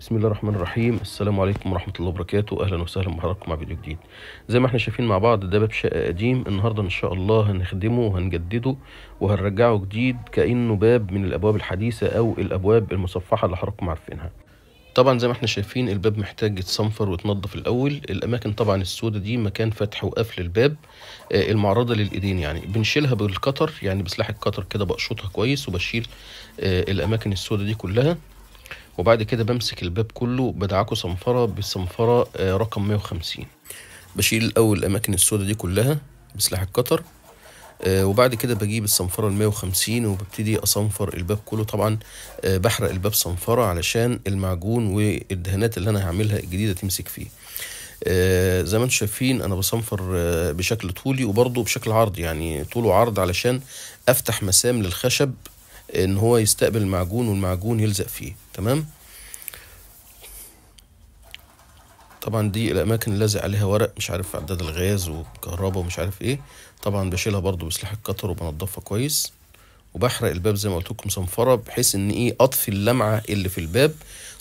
بسم الله الرحمن الرحيم السلام عليكم ورحمه الله وبركاته اهلا وسهلا بحضراتكم مع فيديو جديد زي ما احنا شايفين مع بعض ده باب شقه قديم النهارده ان شاء الله هنخدمه وهنجدده وهنرجعه جديد كانه باب من الابواب الحديثه او الابواب المصفحه اللي حضراتكم عارفينها طبعا زي ما احنا شايفين الباب محتاج يتصنفر ويتنضف الاول الاماكن طبعا السودة دي مكان فتح وقفل الباب آه المعرضه للايدين يعني بنشيلها بالقطر يعني بسلاح القطر كده بقشطها كويس وبشيل آه الاماكن السودة دي كلها وبعد كده بمسك الباب كله بدعكه صنفره بالصنفرة آه، رقم 150 بشيل الاول الاماكن السوداء دي كلها بسلاح القطر آه، وبعد كده بجيب الصنفرة ال 150 وببتدي أصنفر الباب كله طبعا آه، بحرق الباب صنفرة علشان المعجون والدهانات اللي أنا هعملها الجديدة تمسك فيه زي ما انتم شايفين انا بصنفر بشكل طولي وبرضه بشكل عرض يعني طول وعرض علشان افتح مسام للخشب ان هو يستقبل المعجون والمعجون يلزق فيه تمام طبعا دي الاماكن اللي لازق عليها ورق مش عارف عداد الغاز والكهرباء ومش عارف ايه طبعا بشيلها برضو بسلاح القطر وبنضفها كويس وبحرق الباب زي ما قلت لكم صنفره بحيث ان ايه اطفي اللمعه اللي في الباب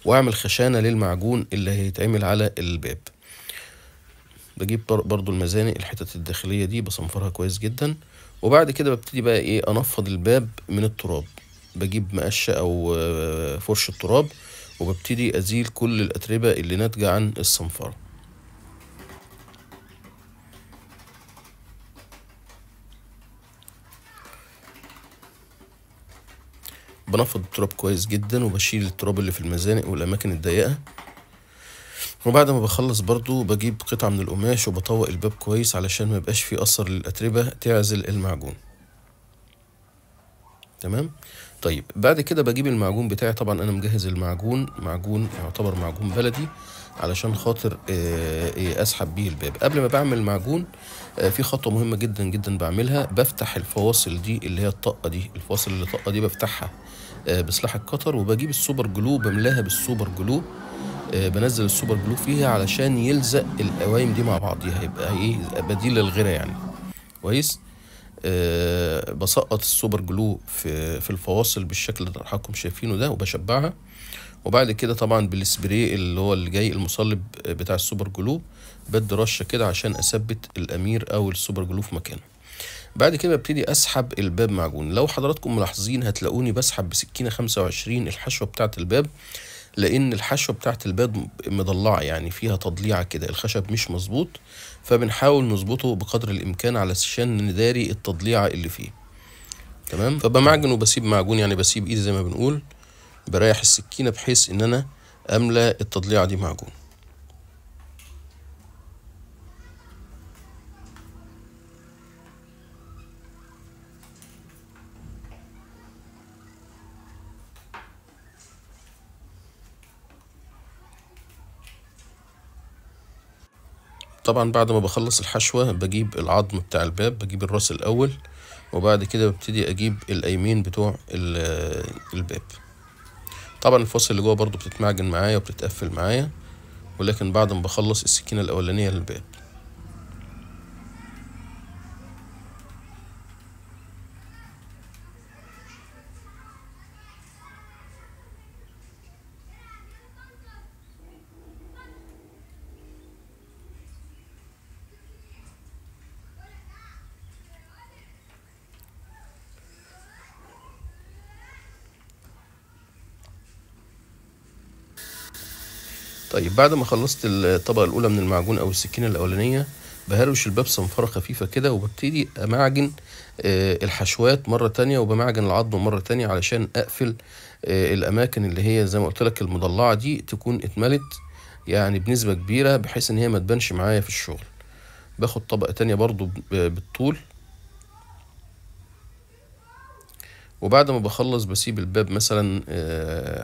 واعمل خشانه للمعجون اللي هيتعمل على الباب بجيب برضو المزانق الحتت الداخليه دي بصنفرها كويس جدا وبعد كده ببتدي بقى ايه انفض الباب من التراب بجيب مقشه او آه، فرشه تراب وببتدي ازيل كل الاتربه اللي ناتجه عن الصنفره بنفض التراب كويس جدا وبشيل التراب اللي في المزانق والاماكن الضيقه وبعد ما بخلص برضو بجيب قطعة من القماش وبطوق الباب كويس علشان ما يبقاش فيه أثر للأتربة تعزل المعجون تمام طيب بعد كده بجيب المعجون بتاعي طبعا انا مجهز المعجون معجون يعتبر معجون بلدي علشان خاطر آه، إيه، اسحب بيه الباب قبل ما بعمل المعجون آه، في خطوه مهمه جدا جدا بعملها بفتح الفواصل دي اللي هي الطاقه دي الفواصل اللي طاقة دي بفتحها آه، بسلاح القطر وبجيب السوبر جلو بملاها بالسوبر جلو آه، بنزل السوبر جلو فيها علشان يلزق القوايم دي مع بعضيها يبقى ايه بديل للغيره يعني كويس آه، بسقط السوبر جلو في في الفواصل بالشكل اللي حضراتكم شايفينه ده وبشبعها وبعد كده طبعا بالسبراي اللي هو اللي جاي المصلب بتاع السوبر جلو بدي رشه كده عشان اثبت الامير او السوبر جلو في مكانه بعد كده ببتدي اسحب الباب معجون لو حضراتكم ملاحظين هتلاقوني بسحب بسكينه 25 الحشوه بتاعه الباب لان الحشوه بتاعه الباب مضلعه يعني فيها تضليعه كده الخشب مش مظبوط فبنحاول نظبطه بقدر الامكان علشان نداري التضليعه اللي فيه تمام فبمعجن وبسيب معجون يعني بسيب ايدي زي ما بنقول بريح السكينه بحيث ان انا املى التضليعه دي معجون طبعا بعد ما بخلص الحشوة بجيب العظم بتاع الباب بجيب الراس الأول وبعد كده ببتدي أجيب الأيمين بتوع الباب طبعا الفصل اللي جوه برضو بتتمعجن معايا وبتتقفل معايا ولكن بعد ما بخلص السكينة الأولانية للباب طيب بعد ما خلصت الطبقة الأولى من المعجون أو السكينة الأولانية بهروش الباب صنفرة خفيفة كده وببتدي أمعجن آه، الحشوات مرة تانية وبمعجن العظم مرة تانية علشان أقفل آه، الأماكن اللي هي زي ما قلت لك المضلعة دي تكون اتملت يعني بنسبة كبيرة بحيث إن هي ما تبانش معايا في الشغل باخد طبقة تانية برضو آه، بالطول وبعد ما بخلص بسيب الباب مثلا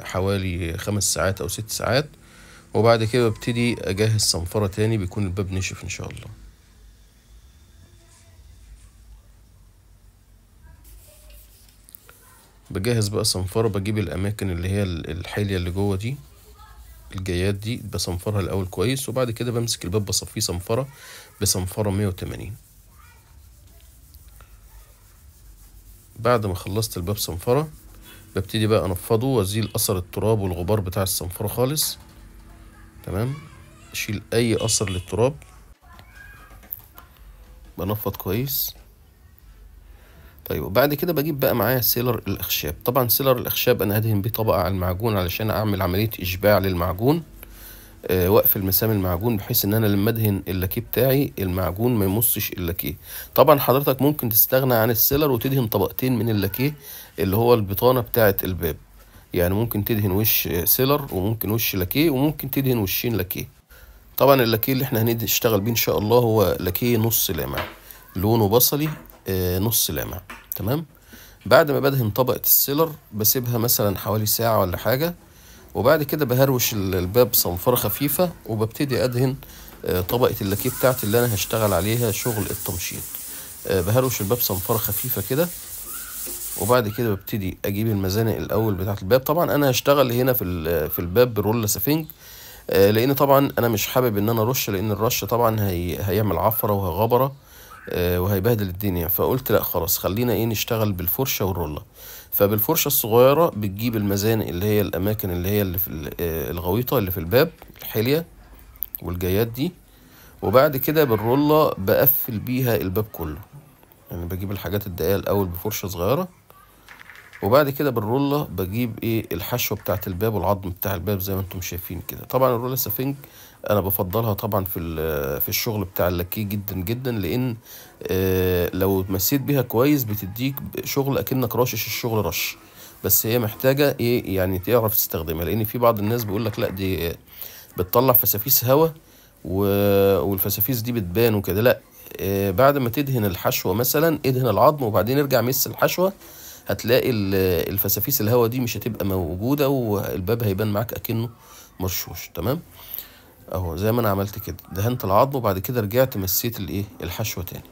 حوالي خمس ساعات أو ست ساعات وبعد كده ببتدي اجهز صنفرة تاني بيكون الباب نشف ان شاء الله بجهز بقى صنفرة بجيب الاماكن اللي هي الحالية اللي جوه دي الجيات دي بصنفرها الاول كويس وبعد كده بمسك الباب بصفيه صنفرة بصنفرة مية وتمانين بعد ما خلصت الباب صنفرة ببتدي بقى انفضه وازيل اثر التراب والغبار بتاع الصنفرة خالص تمام اشيل اي اثر للتراب بنفض كويس طيب وبعد كده بجيب بقى معايا سيلر الاخشاب طبعا سيلر الاخشاب انا هدهن بيه طبقه على المعجون علشان اعمل عمليه اشباع للمعجون آه واقفل مسام المعجون بحيث ان انا لما ادهن اللاكيه بتاعي المعجون ما يمصش اللاكيه طبعا حضرتك ممكن تستغنى عن السيلر وتدهن طبقتين من اللاكيه اللي هو البطانه بتاعه الباب يعني ممكن تدهن وش سيلر وممكن وش لاكيه وممكن تدهن وشين لاكيه طبعا اللاكيه اللي احنا هنشتغل بيه ان شاء الله هو لاكيه نص لامع لونه بصلي آه، نص لامع تمام بعد ما بدهن طبقة السيلر بسيبها مثلا حوالي ساعة ولا حاجة وبعد كده بهروش الباب صنفرة خفيفة وببتدي أدهن آه، طبقة اللاكيه بتاعتي اللي أنا هشتغل عليها شغل التمشيط آه، بهروش الباب صنفرة خفيفة كده وبعد كده ببتدي اجيب المزانق الاول بتاعه الباب طبعا انا هشتغل هنا في في الباب برولا سفنج آه، لان طبعا انا مش حابب ان انا ارش لان الرش طبعا هي هيعمل عفره وهغبره آه، وهيبهدل الدنيا فقلت لا خلاص خلينا ايه نشتغل بالفرشه والروله فبالفرشه الصغيره بتجيب المزانق اللي هي الاماكن اللي هي اللي في آه، الغويطه اللي في الباب الحليه والجايات دي وبعد كده بالروله بقفل بيها الباب كله يعني بجيب الحاجات الدقيقه الاول بفرشه صغيره وبعد كده بالرولة بجيب ايه الحشوة بتاعة الباب والعظم بتاع الباب زي ما انتم شايفين كده طبعا الرولة سفنج انا بفضلها طبعا في في الشغل بتاع اللاكي جدا جدا لان آه لو مسيت بيها كويس بتديك شغل اكنك راشش الشغل رش بس هي محتاجة ايه يعني تعرف تستخدمها لان في بعض الناس بيقول لك لا دي بتطلع فسافيس هوا والفسافيس دي بتبان وكده لا آه بعد ما تدهن الحشوة مثلا ادهن العظم وبعدين ارجع مس الحشوة هتلاقي الفسافيس الهواء دي مش هتبقى موجوده والباب هيبان معاك اكنه مرشوش تمام اهو زي ما انا عملت كده دهنت العظم وبعد كده رجعت مسيت الايه الحشوه تاني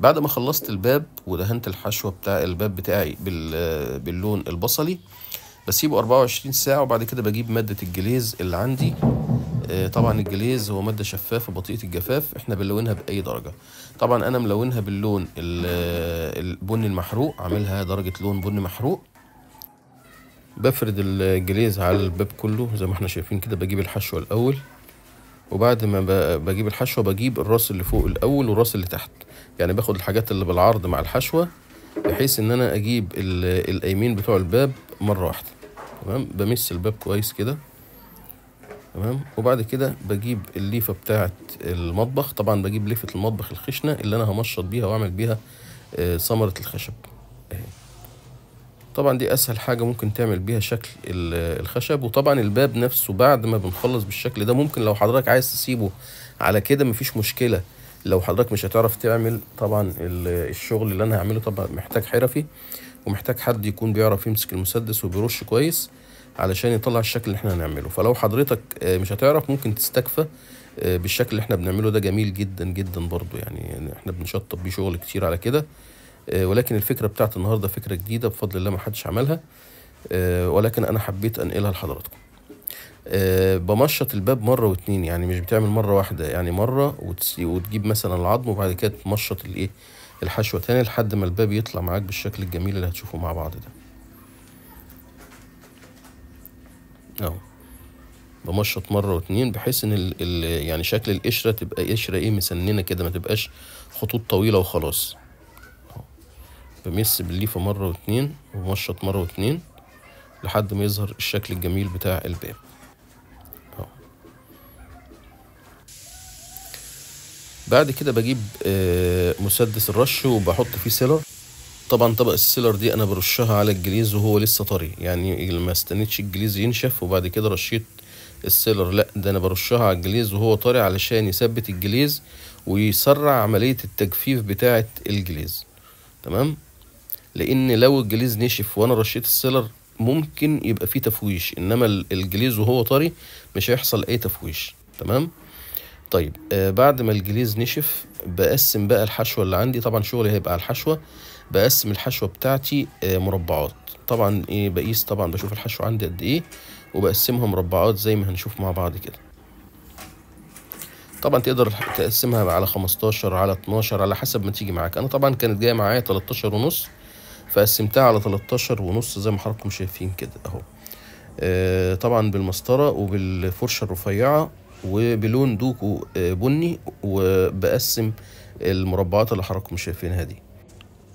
بعد ما خلصت الباب ودهنت الحشوه بتاع الباب بتاعي باللون البصلي بسيبه 24 ساعه وبعد كده بجيب ماده الجليز اللي عندي آه، طبعا الجليز هو ماده شفافه بطيئه الجفاف احنا بنلونها باي درجه طبعا انا ملونها باللون البني آه، المحروق عاملها درجه لون بني محروق بفرد الجليز على الباب كله زي ما احنا شايفين كده بجيب الحشوه الاول وبعد ما بجيب الحشوه بجيب الراس اللي فوق الاول والراس اللي تحت يعني باخد الحاجات اللي بالعرض مع الحشوه بحيث ان انا اجيب الايمين بتوع الباب مره واحده تمام بمس الباب كويس كده تمام وبعد كده بجيب الليفه بتاعه المطبخ طبعا بجيب ليفه المطبخ الخشنه اللي انا همشط بيها واعمل بيها آه، ثمره الخشب اهي طبعا دي اسهل حاجه ممكن تعمل بيها شكل الخشب وطبعا الباب نفسه بعد ما بنخلص بالشكل ده ممكن لو حضرتك عايز تسيبه على كده مفيش مشكله لو حضرتك مش هتعرف تعمل طبعا الشغل اللي انا هعمله طبعا محتاج حرفي ومحتاج حد يكون بيعرف يمسك المسدس وبيرش كويس علشان يطلع الشكل اللي احنا هنعمله فلو حضرتك آه، مش هتعرف ممكن تستكفى آه، بالشكل اللي احنا بنعمله ده جميل جدا جدا برضو يعني, احنا بنشطب بيه شغل كتير على كده آه، ولكن الفكره بتاعت النهارده فكره جديده بفضل الله ما حدش عملها ولكن انا حبيت انقلها لحضراتكم بمشط الباب مره واتنين يعني مش بتعمل مره واحده يعني مره وتجيب مثلا العظم وبعد كده تمشط الايه الحشوه تاني لحد ما الباب يطلع معاك بالشكل الجميل اللي هتشوفه مع بعض ده اه بمشط مره واتنين بحيث ان الـ الـ يعني شكل القشره تبقى قشره ايه مسننه كده ما تبقاش خطوط طويله وخلاص بمس بالليفه مره واتنين وبمشط مره واتنين لحد ما يظهر الشكل الجميل بتاع الباب بعد كده بجيب آه، مسدس الرش وبحط فيه سيلر طبعا طبق السيلر دي انا برشها على الجليز وهو لسه طري يعني ما استنيتش الجليز ينشف وبعد كده رشيت السيلر لا ده انا برشها على الجليز وهو طري علشان يثبت الجليز ويسرع عملية التجفيف بتاعة الجليز تمام لان لو الجليز نشف وانا رشيت السيلر ممكن يبقى فيه تفويش انما الجليز وهو طري مش هيحصل اي تفويش تمام طيب آه بعد ما الجليز نشف بقسم بقى الحشوة اللي عندي طبعا شغلي هيبقى على الحشوة بقسم الحشوة بتاعتي آه، مربعات طبعا ايه بقيس طبعا بشوف الحشو عندي قد ايه وبقسمها مربعات زي ما هنشوف مع بعض كده طبعا تقدر تقسمها على 15 على 12 على حسب ما تيجي معاك انا طبعا كانت جايه معايا 13 ونص فقسمتها على 13 ونص زي ما حضراتكم شايفين كده اهو آه طبعا بالمسطره وبالفرشه الرفيعه وبلون دوكو آه بني وبقسم المربعات اللي حضراتكم شايفينها دي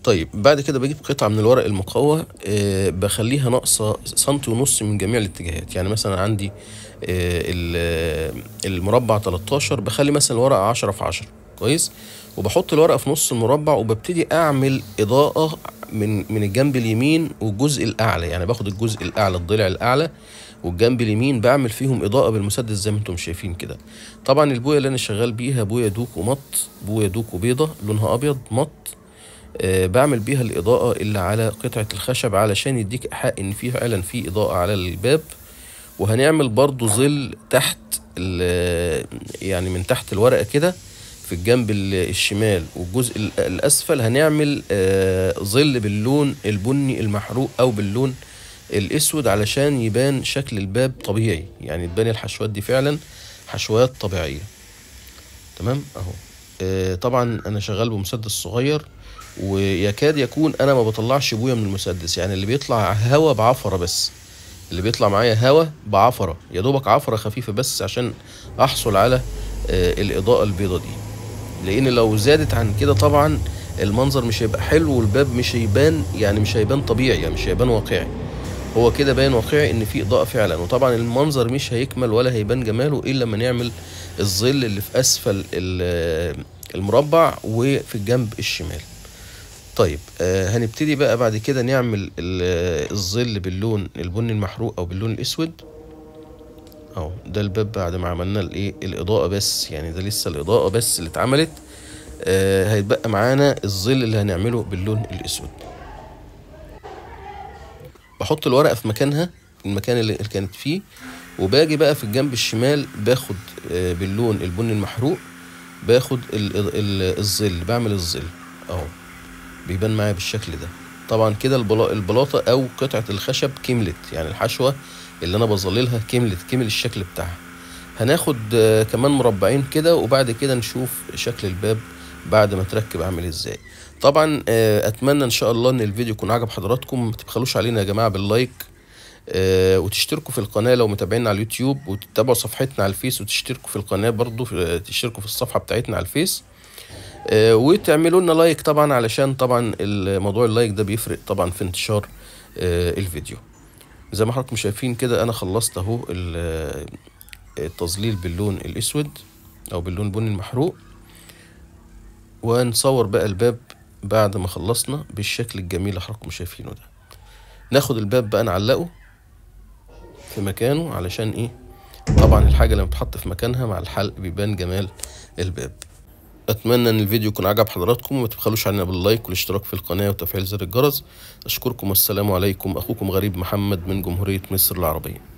طيب بعد كده بجيب قطعة من الورق المقوى أه بخليها ناقصة سنتي ونص من جميع الاتجاهات يعني مثلا عندي أه, آه، المربع 13 بخلي مثلا الورقة 10 في 10 كويس وبحط الورقة في نص المربع وببتدي أعمل إضاءة من من الجنب اليمين والجزء الأعلى يعني باخد الجزء الأعلى الضلع الأعلى والجنب اليمين بعمل فيهم إضاءة بالمسدس زي ما انتم شايفين كده طبعا البوية اللي أنا شغال بيها بوية دوك ومط بوية دوك وبيضة لونها أبيض مط آه، بعمل بيها الإضاءة اللي على قطعة الخشب علشان يديك إيحاء إن في فعلا في إضاءة على الباب وهنعمل برضو ظل تحت يعني من تحت الورقة كده في الجنب الشمال والجزء الأسفل هنعمل آه، ظل باللون البني المحروق أو باللون الأسود علشان يبان شكل الباب طبيعي يعني تبان الحشوات دي فعلا حشوات طبيعية تمام أهو آه، طبعا أنا شغال بمسدس صغير ويكاد يكون انا ما بطلعش ابويا من المسدس يعني اللي بيطلع هوا بعفره بس اللي بيطلع معايا هوا بعفره يا دوبك عفره خفيفه بس عشان احصل على آه، الاضاءه البيضه دي لان لو زادت عن كده طبعا المنظر مش هيبقى حلو والباب مش هيبان يعني مش هيبان طبيعي يعني مش هيبان واقعي هو كده باين واقعي ان في اضاءه فعلا وطبعا المنظر مش هيكمل ولا هيبان جماله الا لما نعمل الظل اللي في اسفل آه، المربع وفي الجنب الشمال طيب آه هنبتدي بقى بعد كده نعمل آه، الظل باللون البني المحروق او باللون الاسود اهو ده الباب بعد ما عملنا الايه الاضاءه بس يعني ده لسه الاضاءه بس اللي اتعملت آه هيتبقى معانا الظل اللي هنعمله باللون الاسود بحط الورقه في مكانها المكان اللي كانت فيه وباجي بقى في الجنب الشمال باخد آه، باللون البني المحروق باخد الظل بعمل الظل اهو بيبان معايا بالشكل ده طبعا كده البلاطه او قطعه الخشب كملت يعني الحشوه اللي انا بظللها كملت كمل الشكل بتاعها هناخد آه، كمان مربعين كده وبعد كده نشوف شكل الباب بعد ما تركب عامل ازاي طبعا آه، اتمنى ان شاء الله ان الفيديو يكون عجب حضراتكم ما تبخلوش علينا يا جماعه باللايك آه، وتشتركوا في القناه لو متابعينا على اليوتيوب وتتابعوا صفحتنا على الفيس وتشتركوا في القناه برضو تشتركوا في الصفحه بتاعتنا على الفيس آه، وتعملوا لنا لايك طبعا علشان طبعا الموضوع اللايك ده بيفرق طبعا في انتشار آه، الفيديو زي ما حضراتكم شايفين كده انا خلصت اهو آه، التظليل باللون الاسود او باللون بني المحروق ونصور بقى الباب بعد ما خلصنا بالشكل الجميل اللي حضراتكم شايفينه ده ناخد الباب بقى نعلقه في مكانه علشان ايه طبعا الحاجه لما بتحط في مكانها مع الحلق بيبان جمال الباب اتمنى ان الفيديو يكون عجب حضراتكم وما تبخلوش علينا باللايك والاشتراك في القناه وتفعيل زر الجرس اشكركم والسلام عليكم اخوكم غريب محمد من جمهوريه مصر العربيه